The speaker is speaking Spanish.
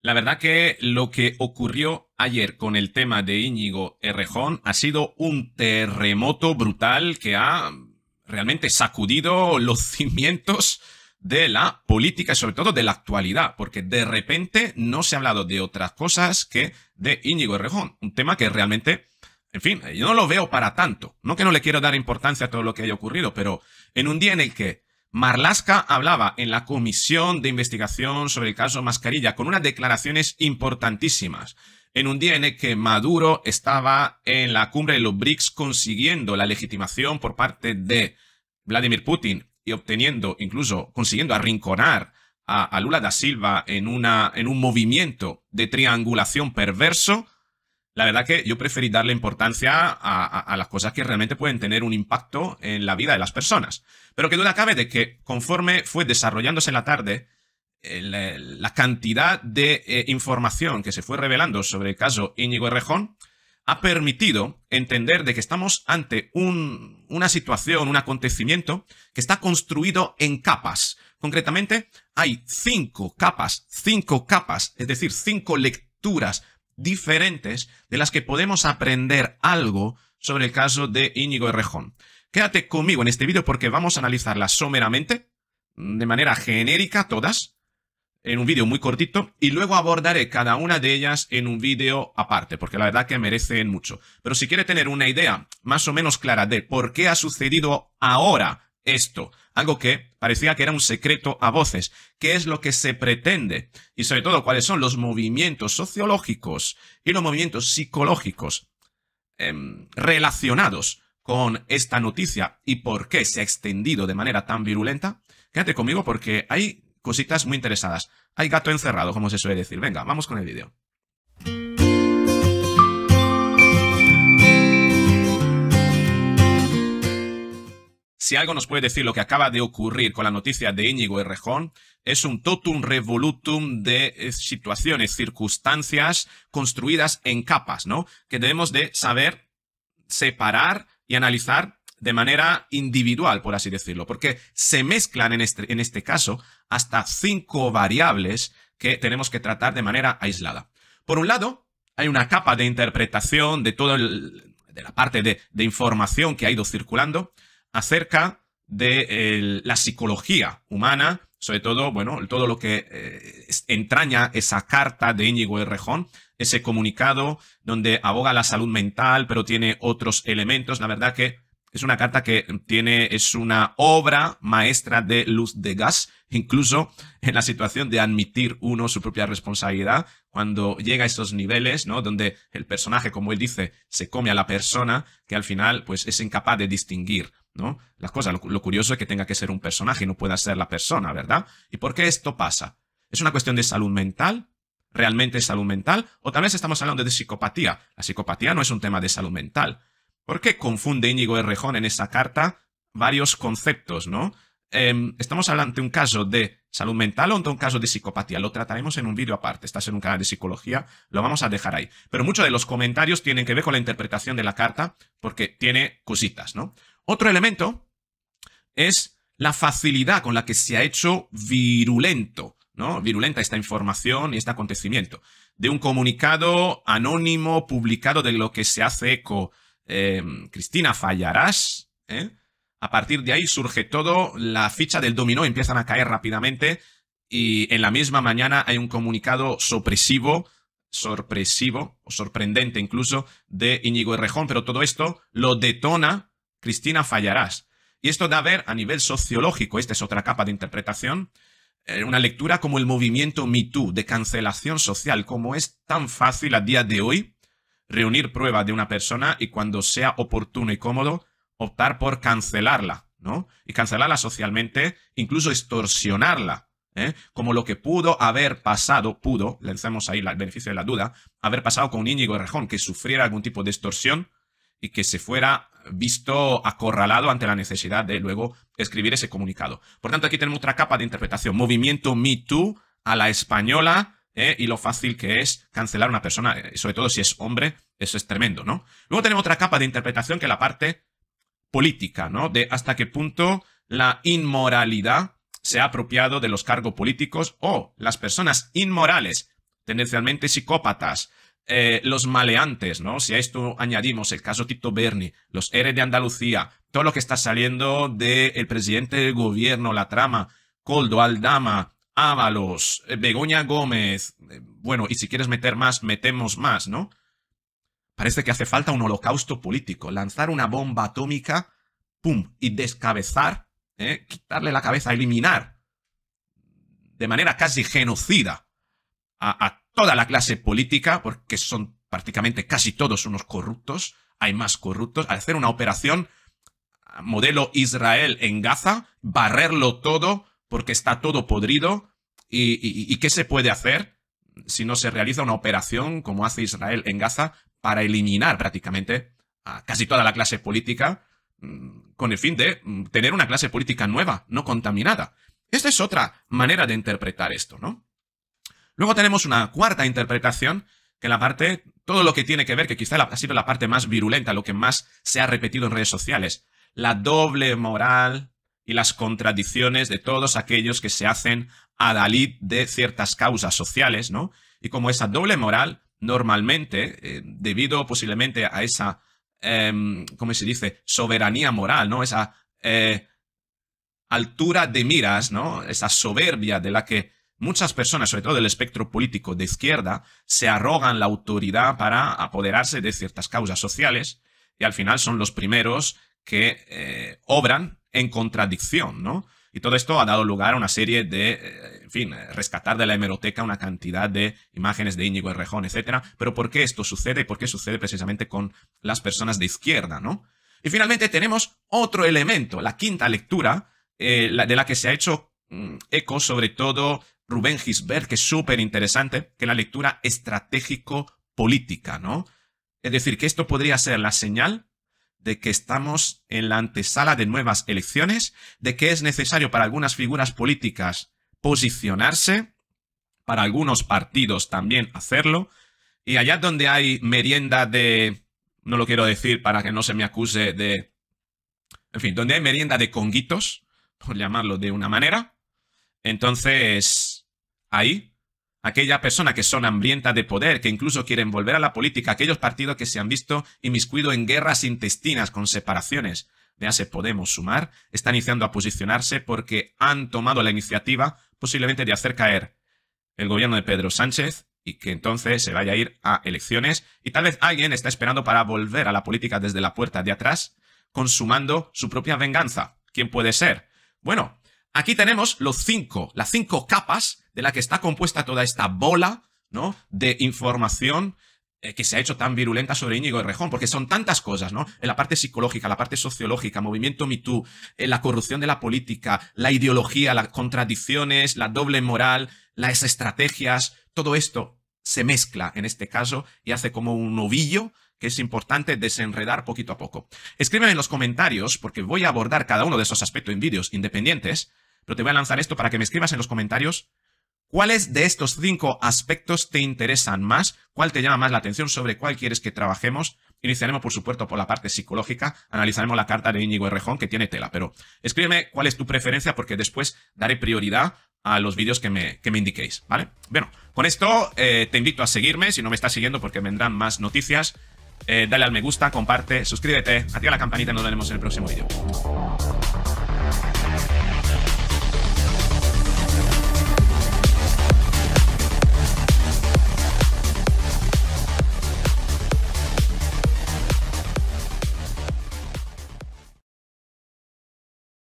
La verdad que lo que ocurrió ayer con el tema de Íñigo Errejón ha sido un terremoto brutal que ha realmente sacudido los cimientos de la política y sobre todo de la actualidad, porque de repente no se ha hablado de otras cosas que de Íñigo Errejón, un tema que realmente, en fin, yo no lo veo para tanto. No que no le quiero dar importancia a todo lo que haya ocurrido, pero en un día en el que Marlaska hablaba en la comisión de investigación sobre el caso Mascarilla con unas declaraciones importantísimas en un día en el que Maduro estaba en la cumbre de los BRICS consiguiendo la legitimación por parte de Vladimir Putin y obteniendo, incluso consiguiendo arrinconar a, Lula da Silva en, una, en un movimiento de triangulación perverso, la verdad que yo preferí darle importancia a, las cosas que realmente pueden tener un impacto en la vida de las personas. Pero que duda cabe de que conforme fue desarrollándose en la tarde, eh, la, cantidad de eh, información que se fue revelando sobre el caso Íñigo Errejón ha permitido entender de que estamos ante una situación, un acontecimiento que está construido en capas. Concretamente, hay cinco capas, cinco capas, es decir, cinco lecturas diferentes de las que podemos aprender algo sobre el caso de Íñigo Rejón. Quédate conmigo en este vídeo porque vamos a analizarlas someramente, de manera genérica todas, en un vídeo muy cortito y luego abordaré cada una de ellas en un vídeo aparte, porque la verdad que merecen mucho. Pero si quiere tener una idea más o menos clara de por qué ha sucedido ahora esto, algo que parecía que era un secreto a voces. ¿Qué es lo que se pretende? Y sobre todo, ¿cuáles son los movimientos sociológicos y los movimientos psicológicos em, relacionados con esta noticia y por qué se ha extendido de manera tan virulenta? Quédate conmigo porque hay cositas muy interesadas. Hay gato encerrado, como se suele decir. Venga, vamos con el vídeo. si algo nos puede decir lo que acaba de ocurrir con la noticia de Íñigo Errejón, es un totum revolutum de eh, situaciones, circunstancias construidas en capas, ¿no? Que debemos de saber separar y analizar de manera individual, por así decirlo, porque se mezclan en este, en este caso hasta cinco variables que tenemos que tratar de manera aislada. Por un lado, hay una capa de interpretación de toda la parte de información que ha ido circulando, acerca de la psicología humana, sobre todo, bueno, todo lo que eh, entraña esa carta de Íñigo Rejón, ese comunicado donde aboga la salud mental, pero tiene otros elementos. La verdad que es una carta que tiene, es una obra maestra de luz de gas, incluso en la situación de admitir uno su propia responsabilidad, cuando llega a estos niveles, ¿no? Donde el personaje, como él dice, se come a la persona, que al final, pues, es incapaz de distinguir ¿no? La lo, curioso es que tenga que ser un personaje, y no pueda ser la persona, ¿verdad? ¿Y por qué esto pasa? ¿Es una cuestión de salud mental? ¿Realmente es salud mental? ¿O tal vez estamos hablando de psicopatía? La psicopatía no es un tema de salud mental. ¿Por qué confunde Íñigo Errejón en esa carta varios conceptos, ¿no? Em, estamos hablando de un caso de salud mental o de un caso de psicopatía. Lo trataremos en un vídeo aparte. Estás en un canal de psicología, lo vamos a dejar ahí. Pero muchos de los comentarios tienen que ver con la interpretación de la carta porque tiene cositas, ¿no? Otro elemento es la facilidad con la que se ha hecho virulento, ¿no? Virulenta esta información y este acontecimiento. De un comunicado anónimo publicado de lo que se hace con eh, Cristina Fallarás, ¿eh? A partir de ahí surge todo, la ficha del dominó empiezan a caer rápidamente y en la misma mañana hay un comunicado sopresivo, sorpresivo o sorprendente incluso, de Íñigo Errejón, pero todo esto lo detona Cristina, fallarás. Y esto da a ver a nivel sociológico, esta es otra capa de interpretación, eh, una lectura como el movimiento MeToo de cancelación social, como es tan fácil a día de hoy reunir pruebas de una persona y cuando sea oportuno y cómodo optar por cancelarla, ¿no? Y cancelarla socialmente, incluso extorsionarla, ¿eh? como lo que pudo haber pasado, pudo, lancemos ahí el beneficio de la duda, haber pasado con Íñigo Rajón que sufriera algún tipo de extorsión y que se fuera visto acorralado ante la necesidad de luego escribir ese comunicado. Por tanto, aquí tenemos otra capa de interpretación. Movimiento Me Too a la española ¿eh? y lo fácil que es cancelar a una persona, eh, sobre todo si es hombre, eso es tremendo, ¿no? Luego tenemos otra capa de interpretación que es la parte política, ¿no? De hasta qué punto la inmoralidad se ha apropiado de los cargos políticos o las personas inmorales, tendencialmente psicópatas, eh, los maleantes, ¿no? Si a esto añadimos el caso Tito Berni, los eres de Andalucía, todo lo que está saliendo del presidente del gobierno, la trama, Coldo, Aldama, Ábalos, eh, Begoña Gómez, eh, bueno, y si quieres meter más, metemos más, ¿no? Parece que hace falta un holocausto político, lanzar una bomba atómica, ¡pum!, y descabezar, quitarle la cabeza, eliminar de manera casi genocida a, a toda la clase política, porque son prácticamente casi todos unos corruptos, hay más corruptos, al hacer una operación modelo Israel en Gaza, barrerlo todo porque está todo podrido. ¿Y, qué se puede hacer si no se realiza una operación como hace Israel en Gaza para eliminar prácticamente a casi toda la clase política mm, con el fin de mm, tener una clase política nueva, no contaminada? Esta es otra manera de interpretar esto, ¿no? Luego tenemos una cuarta interpretación, que la parte, todo lo que tiene que ver, que quizá ha sido la parte más virulenta, lo que más se ha repetido en redes sociales, la doble moral y las contradicciones de todos aquellos que se hacen a de ciertas causas sociales, ¿no? Y como esa doble moral, normalmente, eh, debido posiblemente a esa, em, ¿cómo se dice?, soberanía moral, ¿no? Esa eh, altura de miras, ¿no? Esa soberbia de la que Muchas personas, sobre todo del espectro político de izquierda, se arrogan la autoridad para apoderarse de ciertas causas sociales y al final son los primeros que eh, obran en contradicción, ¿no? Y todo esto ha dado lugar a una serie de, eh, en fin, rescatar de la hemeroteca una cantidad de imágenes de Íñigo Errejón, etc. Pero ¿por qué esto sucede? ¿Por qué sucede precisamente con las personas de izquierda, no? Y finalmente tenemos otro elemento, la quinta lectura, eh, de la que se ha hecho mm, eco sobre todo Rubén Gisbert, que es súper interesante, que la lectura estratégico-política, ¿no? Es decir, que esto podría ser la señal de que estamos en la antesala de nuevas elecciones, de que es necesario para algunas figuras políticas posicionarse, para algunos partidos también hacerlo, y allá donde hay merienda de, no lo quiero decir para que no se me acuse de, en fin, donde hay merienda de conguitos, por llamarlo de una manera, entonces Ahí, aquella persona que son hambrienta de poder, que incluso quieren volver a la política, aquellos partidos que se han visto inmiscuidos en guerras intestinas con separaciones, se Podemos Sumar, está iniciando a posicionarse porque han tomado la iniciativa posiblemente de hacer caer el gobierno de Pedro Sánchez y que entonces se vaya a ir a elecciones y tal vez alguien está esperando para volver a la política desde la puerta de atrás, consumando su propia venganza. ¿Quién puede ser? Bueno, aquí tenemos los cinco, las cinco capas de la que está compuesta toda esta bola, ¿no? De información eh, que se ha hecho tan virulenta sobre Íñigo Rejón, porque son tantas cosas, ¿no? En eh, la parte psicológica, la parte sociológica, movimiento MeToo, eh, la corrupción de la política, la ideología, las contradicciones, la doble moral, las estrategias, todo esto se mezcla en este caso y hace como un ovillo que es importante desenredar poquito a poco. Escríbeme en los comentarios, porque voy a abordar cada uno de esos aspectos en vídeos independientes, pero te voy a lanzar esto para que me escribas en los comentarios ¿Cuáles de estos cinco aspectos te interesan más? ¿Cuál te llama más la atención? ¿Sobre cuál quieres que trabajemos? Iniciaremos, por supuesto, por la parte psicológica. Analizaremos la carta de Íñigo Errejón, que tiene tela. Pero escríbeme cuál es tu preferencia, porque después daré prioridad a los vídeos que me, que me indiquéis, ¿vale? Bueno, con esto eh, te invito a seguirme, si no me estás siguiendo, porque vendrán más noticias. Eh, dale al me gusta, comparte, suscríbete, activa la campanita y nos veremos en el próximo vídeo.